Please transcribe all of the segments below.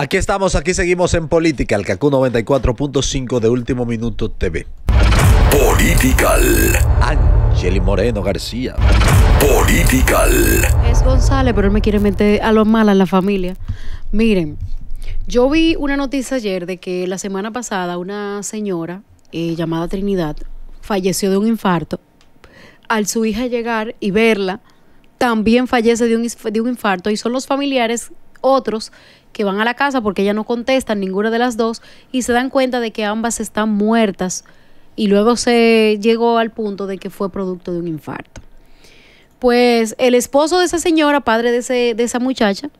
Aquí estamos, aquí seguimos en Política, el CACU 94.5 de Último Minuto TV. Political. Angeli Moreno García. Political. Es González, pero él me quiere meter a lo malo en la familia. Miren, yo vi una noticia ayer de que la semana pasada una señora eh, llamada Trinidad falleció de un infarto. Al su hija llegar y verla, también fallece de un infarto y son los familiares otros que van a la casa porque ella no contesta ninguna de las dos y se dan cuenta de que ambas están muertas y luego se llegó al punto de que fue producto de un infarto. Pues el esposo de esa señora, padre de, de esa muchacha,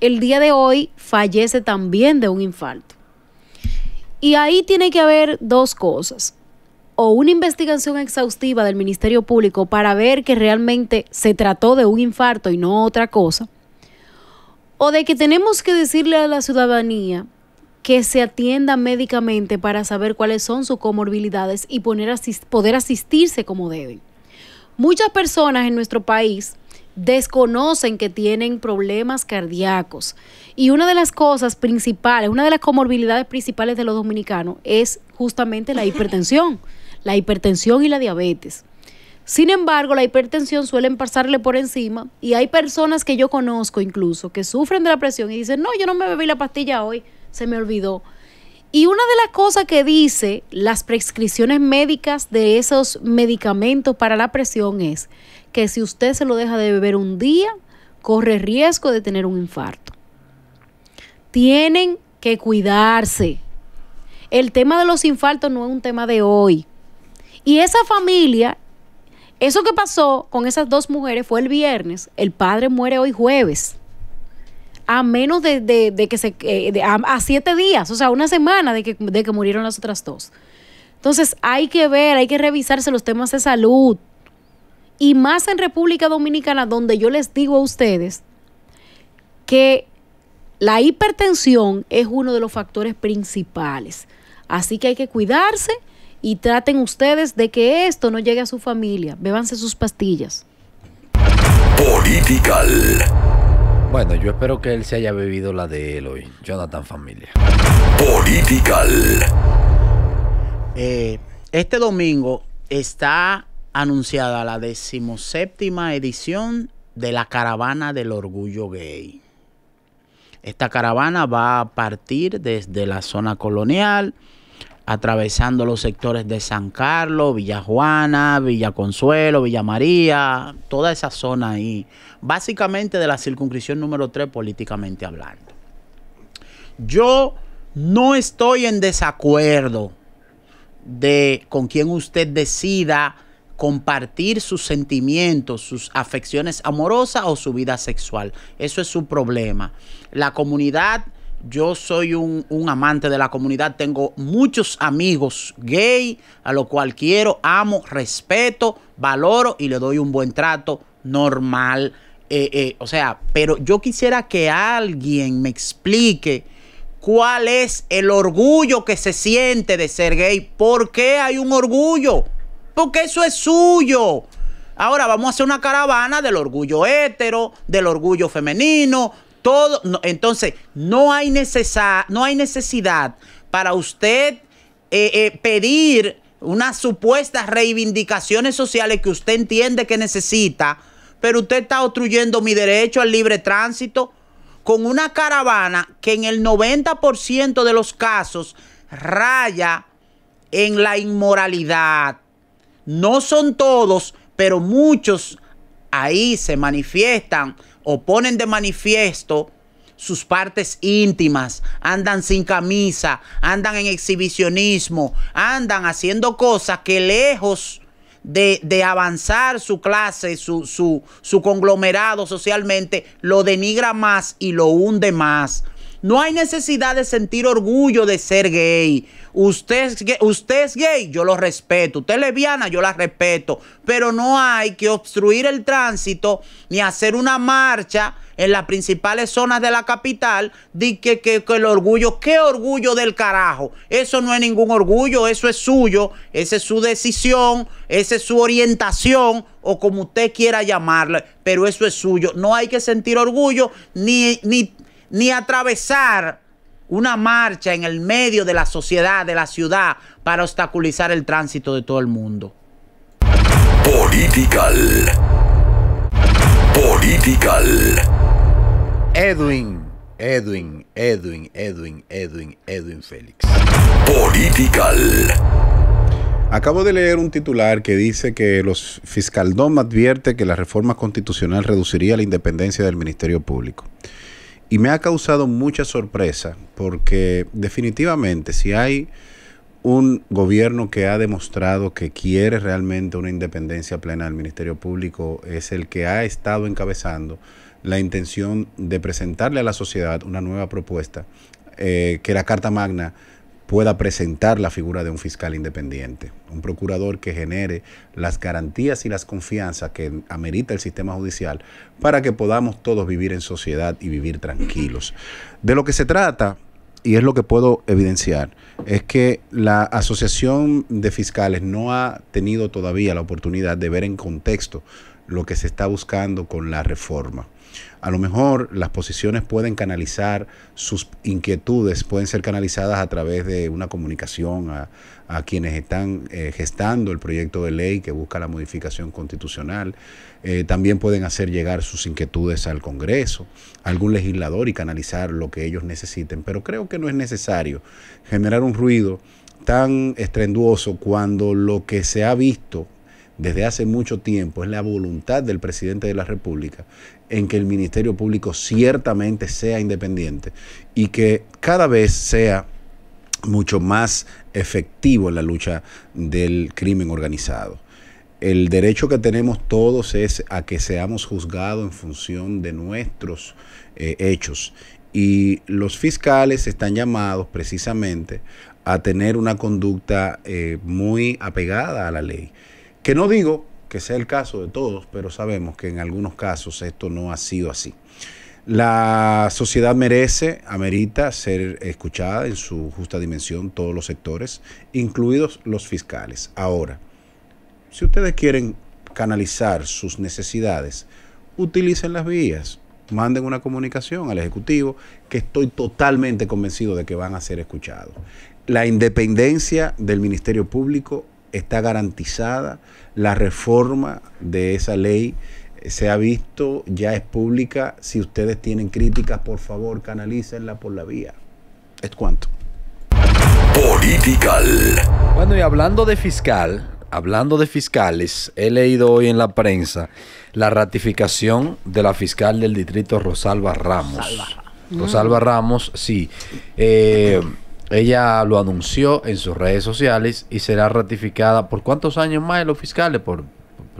el día de hoy fallece también de un infarto. Y ahí tiene que haber dos cosas. O una investigación exhaustiva del Ministerio Público para ver que realmente se trató de un infarto y no otra cosa o de que tenemos que decirle a la ciudadanía que se atienda médicamente para saber cuáles son sus comorbilidades y poder asistirse como deben. Muchas personas en nuestro país desconocen que tienen problemas cardíacos y una de las cosas principales, una de las comorbilidades principales de los dominicanos es justamente la hipertensión, la hipertensión y la diabetes. Sin embargo, la hipertensión suelen pasarle por encima y hay personas que yo conozco incluso que sufren de la presión y dicen, no, yo no me bebí la pastilla hoy, se me olvidó. Y una de las cosas que dice las prescripciones médicas de esos medicamentos para la presión es que si usted se lo deja de beber un día, corre riesgo de tener un infarto. Tienen que cuidarse. El tema de los infartos no es un tema de hoy. Y esa familia eso que pasó con esas dos mujeres fue el viernes. El padre muere hoy jueves. A menos de, que se. Eh, a, siete días, o sea, una semana de que, de que murieron las otras dos. Entonces, hay que ver, hay que revisarse los temas de salud. Y más en República Dominicana, donde yo les digo a ustedes que la hipertensión es uno de los factores principales. Así que hay que cuidarse y traten ustedes de que esto no llegue a su familia. Bébanse sus pastillas. Political. Bueno, yo espero que él se haya bebido la de él hoy. Jonathan Familia. Political. Eh, este domingo está anunciada la decimoséptima edición de la Caravana del Orgullo Gay. Esta caravana va a partir desde la zona colonial atravesando los sectores de San Carlos, Villa Juana, Villa Consuelo, Villa María, toda esa zona ahí, básicamente de la circunscripción número 3 políticamente hablando. Yo no estoy en desacuerdo de con quien usted decida compartir sus sentimientos, sus afecciones amorosas o su vida sexual. Eso es su problema. La comunidad yo soy un, amante de la comunidad, tengo muchos amigos gay, a lo cual quiero, amo, respeto, valoro y le doy un buen trato normal. Eh, eh, o sea, pero yo quisiera que alguien me explique cuál es el orgullo que se siente de ser gay. ¿Por qué hay un orgullo? Porque eso es suyo. Ahora vamos a hacer una caravana del orgullo hétero, del orgullo femenino, entonces, no hay, no hay necesidad para usted eh, eh, pedir unas supuestas reivindicaciones sociales que usted entiende que necesita, pero usted está obstruyendo mi derecho al libre tránsito con una caravana que en el 90% de los casos raya en la inmoralidad. No son todos, pero muchos ahí se manifiestan o ponen de manifiesto sus partes íntimas, andan sin camisa, andan en exhibicionismo, andan haciendo cosas que lejos de, avanzar su clase, su conglomerado socialmente, lo denigra más y lo hunde más. No hay necesidad de sentir orgullo de ser gay. Usted es gay, yo lo respeto. Usted es lesbiana, yo la respeto. Pero no hay que obstruir el tránsito ni hacer una marcha en las principales zonas de la capital, de que, el orgullo, qué orgullo del carajo. Eso no es ningún orgullo, eso es suyo, esa es su decisión, esa es su orientación o como usted quiera llamarla, pero eso es suyo. No hay que sentir orgullo ni, ni, ni atravesar una marcha en el medio de la sociedad, de la ciudad, para obstaculizar el tránsito de todo el mundo. Political. Political. Edwin, Edwin, Edwin, Edwin, Edwin, Edwin Félix. Political. Acabo de leer un titular que dice que los Fiscaldom advierte que la reforma constitucional reduciría la independencia del Ministerio Público. Y me ha causado mucha sorpresa porque definitivamente si hay un gobierno que ha demostrado que quiere realmente una independencia plena del Ministerio Público es el que ha estado encabezando la intención de presentarle a la sociedad una nueva propuesta, eh, que la Carta Magna pueda presentar la figura de un fiscal independiente, un procurador que genere las garantías y las confianzas que amerita el sistema judicial para que podamos todos vivir en sociedad y vivir tranquilos. De lo que se trata, y es lo que puedo evidenciar, es que la Asociación de Fiscales no ha tenido todavía la oportunidad de ver en contexto lo que se está buscando con la reforma. A lo mejor las posiciones pueden canalizar, sus inquietudes pueden ser canalizadas a través de una comunicación a, quienes están eh, gestando el proyecto de ley que busca la modificación constitucional. Eh, también pueden hacer llegar sus inquietudes al Congreso, algún legislador y canalizar lo que ellos necesiten. Pero creo que no es necesario generar un ruido tan estrenduoso cuando lo que se ha visto desde hace mucho tiempo es la voluntad del presidente de la República en que el Ministerio Público ciertamente sea independiente y que cada vez sea mucho más efectivo en la lucha del crimen organizado. El derecho que tenemos todos es a que seamos juzgados en función de nuestros eh, hechos y los fiscales están llamados precisamente a tener una conducta eh, muy apegada a la ley. Que no digo que sea el caso de todos, pero sabemos que en algunos casos esto no ha sido así. La sociedad merece, amerita ser escuchada en su justa dimensión todos los sectores, incluidos los fiscales. Ahora, si ustedes quieren canalizar sus necesidades, utilicen las vías, manden una comunicación al Ejecutivo, que estoy totalmente convencido de que van a ser escuchados. La independencia del Ministerio Público está garantizada, la reforma de esa ley se ha visto, ya es pública. Si ustedes tienen críticas, por favor, canalícenla por la vía. Es cuanto. Political. Bueno, y hablando de fiscal, hablando de fiscales, he leído hoy en la prensa la ratificación de la fiscal del distrito Rosalba Ramos. Rosalba, Ramos, sí. Eh, ella lo anunció en sus redes sociales y será ratificada por cuántos años más los fiscales, por,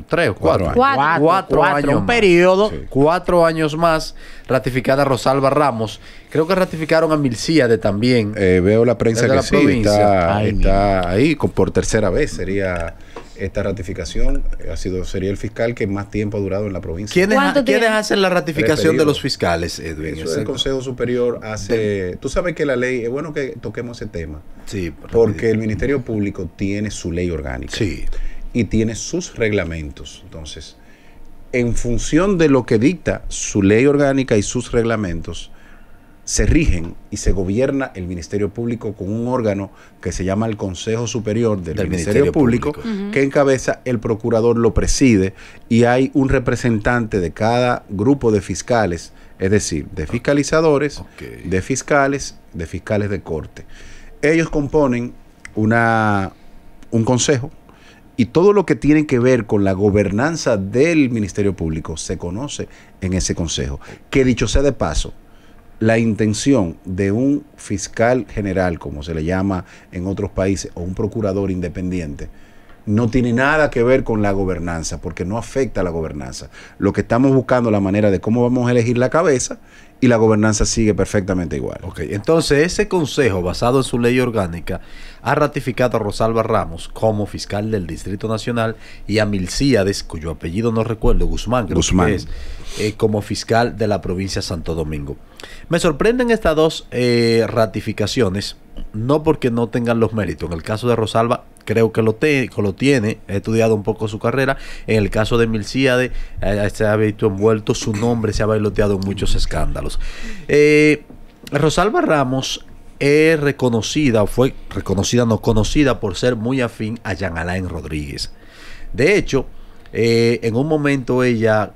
tres o cuatro, cuatro, años. un más. periodo. Cuatro años más, ratificada Rosalba Ramos. Creo que ratificaron a de también. Eh, veo la prensa que está, está ahí con, por tercera vez, sería esta ratificación eh, ha sido sería el fiscal que más tiempo ha durado en la provincia. ¿Quiénes, hacen la ratificación de los fiscales, Edwin? el Consejo Superior hace... Tú sabes que la ley, es bueno que toquemos ese tema. Sí. porque el Ministerio Público tiene su ley orgánica. Sí. Y tiene sus reglamentos. Entonces, en función de lo que dicta su ley orgánica y sus reglamentos, se rigen y se gobierna el Ministerio Público con un órgano que se llama el Consejo Superior del, Ministerio, Público, que encabeza el procurador, lo preside y hay un representante de cada grupo de fiscales, es decir, de fiscalizadores, de fiscales, de fiscales de corte. Ellos componen una, un consejo y todo lo que tiene que ver con la gobernanza del Ministerio Público se conoce en ese consejo. Que dicho sea de paso, la intención de un fiscal general, como se le llama en otros países, o un procurador independiente, no tiene nada que ver con la gobernanza, porque no afecta a la gobernanza. Lo que estamos buscando la manera de cómo vamos a elegir la cabeza y la gobernanza sigue perfectamente igual. Ok, entonces ese consejo basado en su ley orgánica ha ratificado a Rosalba Ramos como fiscal del Distrito Nacional y a Milcíades, cuyo apellido no recuerdo, Guzmán, eh, como fiscal de la provincia de Santo Domingo. Me sorprenden estas dos eh, ratificaciones, no porque no tengan los méritos. En el caso de Rosalba, creo que lo, lo tiene, he estudiado un poco su carrera. En el caso de Milciade, eh, se ha visto envuelto, su nombre se ha bailoteado en muchos escándalos. Eh, Rosalba Ramos es reconocida, fue reconocida, no conocida por ser muy afín a Jean Alain Rodríguez. De hecho, eh, en un momento ella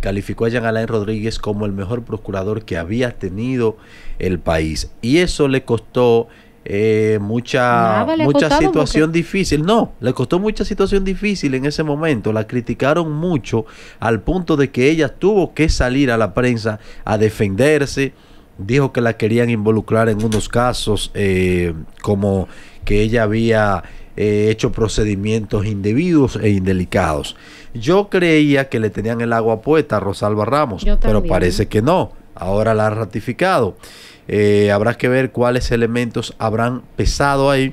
calificó a Jean Alain Rodríguez como el mejor procurador que había tenido el país. Y eso le costó eh, mucha, mucha situación difícil. No, le costó mucha situación difícil en ese momento. La criticaron mucho al punto de que ella tuvo que salir a la prensa a defenderse. Dijo que la querían involucrar en unos casos eh, como que ella había eh, hecho procedimientos indebidos e indelicados. Yo creía que le tenían el agua puesta a Rosalba Ramos, pero parece que no. Ahora la han ratificado. Eh, habrá que ver cuáles elementos habrán pesado ahí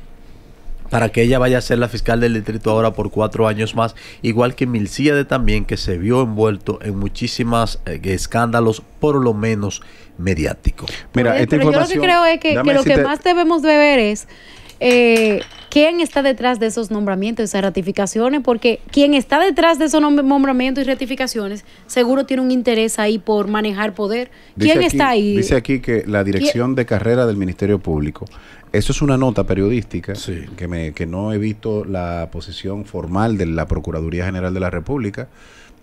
para que ella vaya a ser la fiscal del distrito ahora por cuatro años más, igual que de también, que se vio envuelto en muchísimos eh, escándalos, por lo menos mediáticos. Mira, esta información, yo lo que creo es que, lo que más debemos de ver es eh, quién está detrás de esos nombramientos, esas ratificaciones, porque quien está detrás de esos nombramientos y ratificaciones seguro tiene un interés ahí por manejar poder. ¿Quién está ahí? Dice aquí que la dirección de carrera del Ministerio Público. Eso es una nota periodística que, me, que no he visto la posición formal de la Procuraduría General de la República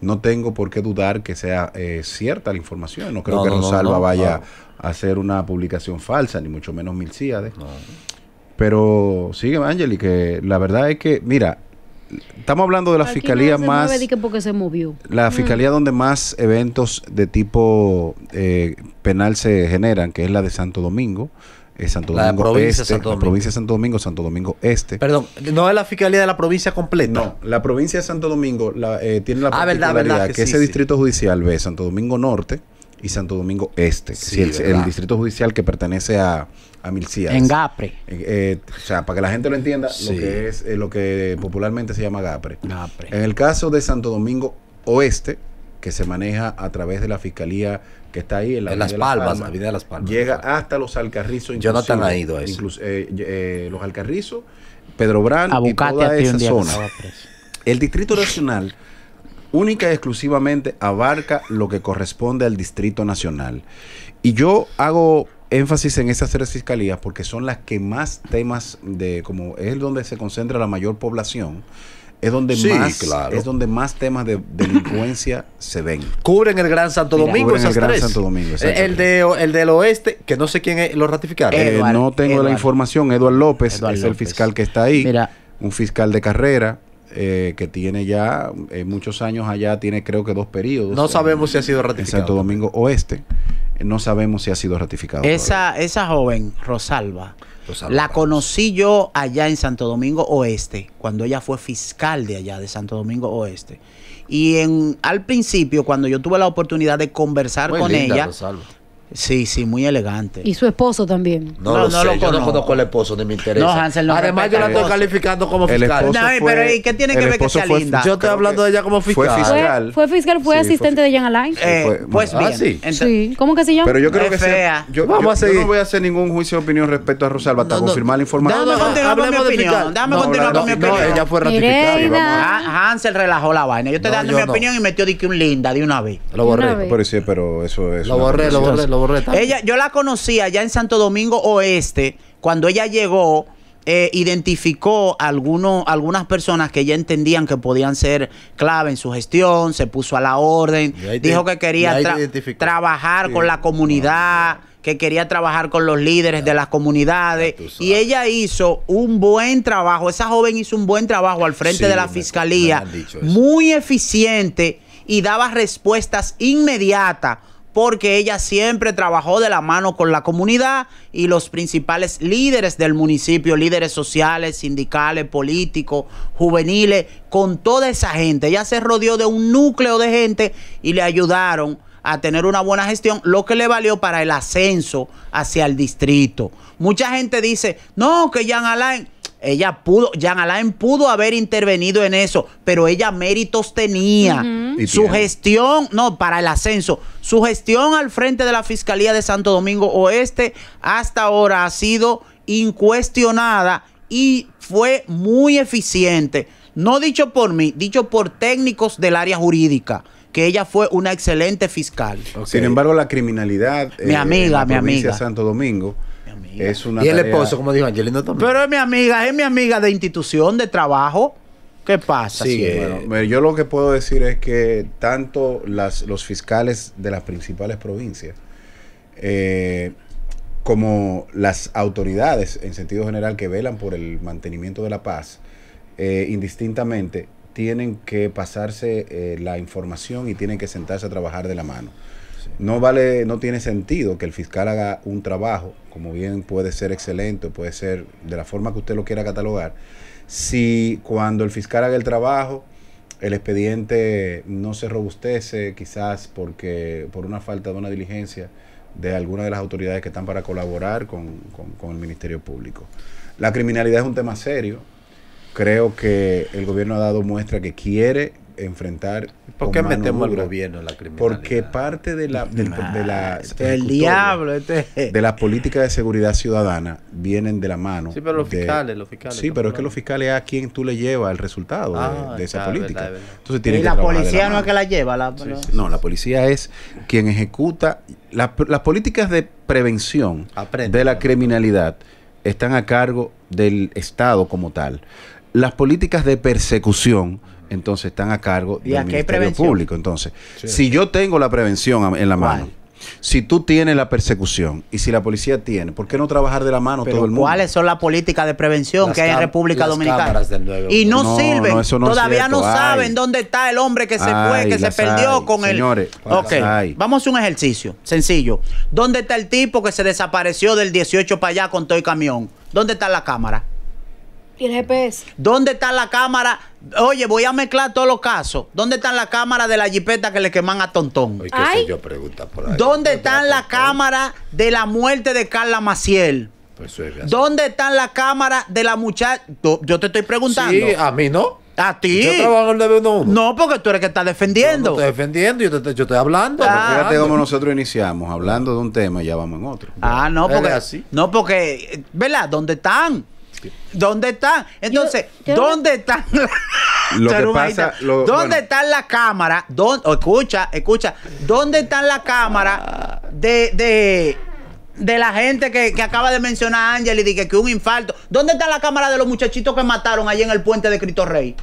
no tengo por qué dudar que sea eh, cierta la información. No creo que Rosalba vaya ah. a hacer una publicación falsa, ni mucho menos Milcíades. Pero sigue, y que la verdad es que, mira, estamos hablando de la fiscalía más. se movió. La mm. fiscalía donde más eventos de tipo eh, penal se generan, que es la de Santo Domingo. Eh, Santo Domingo provincia este, Santo La provincia de Santo Domingo, Santo Domingo Este. Perdón, no es la fiscalía de la provincia completa. No, la provincia de Santo Domingo eh, tiene la ah, verdad, que, ese distrito judicial ve Santo Domingo Norte, y Santo Domingo Este. el, distrito judicial que pertenece a, a Milcías. En Gapre. Eh, o sea, para que la gente lo entienda, lo que es eh, lo que popularmente se llama Gapre. En el caso de Santo Domingo Oeste, que se maneja a través de la fiscalía que está ahí en, la Las, Palmas, la vida de Las Palmas. Llega hasta los Alcarrizos. no ha ido a eso. Eh, los Alcarrizos, Pedro Brán y toda esa zona. El Distrito Nacional única y exclusivamente abarca lo que corresponde al Distrito Nacional. Y yo hago énfasis en esas tres fiscalías porque son las que más temas de, como es donde se concentra la mayor población, es donde más es donde más temas de delincuencia se ven. Cubren el Gran Santo Domingo el Gran Santo Domingo, el, de, el del oeste, que no sé quién lo ratificaron. Eh, no tengo la información, Eduardo López es el fiscal que está ahí. Un fiscal de carrera, eh, que tiene ya eh, muchos años allá, tiene creo que dos periodos. No sabemos si ha sido ratificado. En Santo Domingo Oeste, eh, no sabemos si ha sido ratificado. Esa, esa joven, Rosalba, la conocí yo allá en Santo Domingo Oeste, cuando ella fue fiscal de allá, de Santo Domingo Oeste. Y en, al principio, cuando yo tuve la oportunidad de conversar con ella, Sí, sí, muy elegante. Y su esposo también. No, no lo, no sé, yo no conozco al esposo ni me interesa. No, Hansel no Además, yo la estoy calificando como fiscal. No, pero ¿y qué tiene que ver que sea linda? Yo estoy hablando de ella como fiscal. Fue fiscal. Fue, fiscal, fue asistente de Jan Alain. Eh, pues bien. Ah, sí. ¿Cómo que se llama? Pero yo creo que sea, yo, Vamos a seguir. no voy a hacer ningún juicio de opinión respecto a Rosalba hasta confirmar la información. Dame continuar con mi opinión. Dame continuar con mi opinión. Ella fue ratificada. Ah, Hansel relajó la vaina. Yo estoy dando mi opinión y metió de que un linda de una vez. Lo borré. Pero sí, pero eso es. Lo borré, lo borré, lo borré. Ella, yo la conocía allá en Santo Domingo Oeste, cuando ella llegó. Eh, identificó algunos, algunas personas que ya entendían que podían ser clave en su gestión, se puso a la orden, dijo que quería trabajar con la comunidad, ah, que quería trabajar con los líderes de las comunidades y ella hizo un buen trabajo, esa joven hizo un buen trabajo al frente de la fiscalía, muy eficiente y daba respuestas inmediatas porque ella siempre trabajó de la mano con la comunidad y los principales líderes del municipio, líderes sociales, sindicales, políticos, juveniles, con toda esa gente. Ella se rodeó de un núcleo de gente y le ayudaron a tener una buena gestión, lo que le valió para el ascenso hacia el distrito. Mucha gente dice, no, que Jan Alain ella pudo, Jan Alain pudo haber intervenido en eso, pero ella méritos tenía. Su gestión, no, para el ascenso, su gestión al frente de la Fiscalía de Santo Domingo Oeste hasta ahora ha sido incuestionada y fue muy eficiente. No dicho por mí, dicho por técnicos del área jurídica que ella fue una excelente fiscal. Sin embargo, la criminalidad mi eh, amiga, la mi de Santo Domingo es y el esposo, como dijo Angelino también. Pero es mi amiga, es mi amiga de institución, de trabajo. ¿Qué pasa? Sí, eh, bueno, yo lo que puedo decir es que tanto los fiscales de las principales provincias eh, como las autoridades en sentido general que velan por el mantenimiento de la paz, eh, indistintamente, tienen que pasarse la información y tienen que sentarse a trabajar de la mano. No vale, no tiene sentido que el fiscal haga un trabajo, como bien puede ser excelente, puede ser de la forma que usted lo quiera catalogar, si cuando el fiscal haga el trabajo, el expediente no se robustece, quizás porque por una falta de una diligencia de alguna de las autoridades que están para colaborar con el Ministerio Público. La criminalidad es un tema serio. Creo que el gobierno ha dado muestra que quiere enfrentar. ¿Por metemos al gobierno la criminalidad? Porque parte de la, ah, de la el diablo, este... de la política de seguridad ciudadana vienen de la mano. Sí, pero los fiscales, los fiscales. Sí, pero es que los fiscales a quien tú le llevas el resultado de, ah, esa política. y la policía no es que la lleva. no, la policía es quien ejecuta las políticas de prevención de la criminalidad están a cargo del Estado como tal las políticas de persecución entonces están a cargo del Ministerio Público. Entonces, si yo tengo la prevención en la mano, si tú tienes la persecución y si la policía tiene, ¿por qué no trabajar de la mano todo el mundo? ¿Cuáles son las políticas de prevención que hay en República Dominicana? y no, sirven. Todavía no saben dónde está el hombre que se fue, que se perdió con el. Ok, vamos a un ejercicio sencillo. ¿Dónde está el tipo que se desapareció del 18 para allá con todo el camión? ¿Dónde está la cámara? ¿Dónde está la cámara? Oye, voy a mezclar todos los casos. ¿Dónde está la cámara de la jipeta que le queman a Tontón? ¿Dónde está la cámara de la muerte de Carla Maciel? Pues ¿Dónde está la cámara de la muchacha? Yo te estoy preguntando. Sí, a mí no. A ti. Yo trabajo en el No, porque tú eres que está defendiendo. Yo estoy defendiendo, yo, estoy hablando. Ah, fíjate cómo nosotros iniciamos, hablando de un tema y ya vamos en otro. Ah, no, porque. Así? No, porque, ¿verdad? ¿Dónde están? ¿Dónde están? Entonces, ¿dónde están? La... Lo que ¿Dónde están las escucha, escucha. ¿Dónde están la cámara de, de, de la gente que, que, acaba de mencionar Ángel y dije que, que un infarto? ¿Dónde está la cámara de los muchachitos que mataron ahí en el puente de Cristo Rey?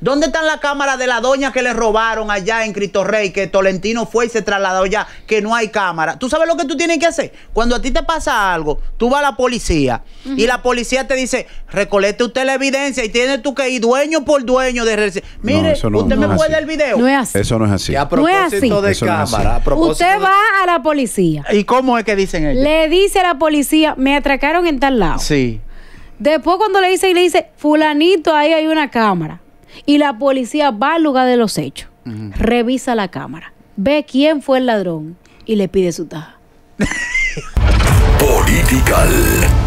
¿Dónde están la cámara de la doña que le robaron allá en Cristo Rey? Que Tolentino fue y se trasladó ya, que no hay cámara. ¿Tú sabes lo que tú tienes que hacer? Cuando a ti te pasa algo, tú vas a la policía y la policía te dice, recolecte usted la evidencia y tienes tú que ir dueño por dueño de... Mire, usted me puede el video. No es así. Eso no es así. Y a propósito de cámara, Usted va a la policía. ¿Y cómo es que dicen ellos? Le dice a la policía, me atracaron en tal lado. Sí. Después cuando le dice y le dice, fulanito, ahí hay una cámara. Y la policía va al lugar de los hechos, revisa la cámara, ve quién fue el ladrón y le pide su taja.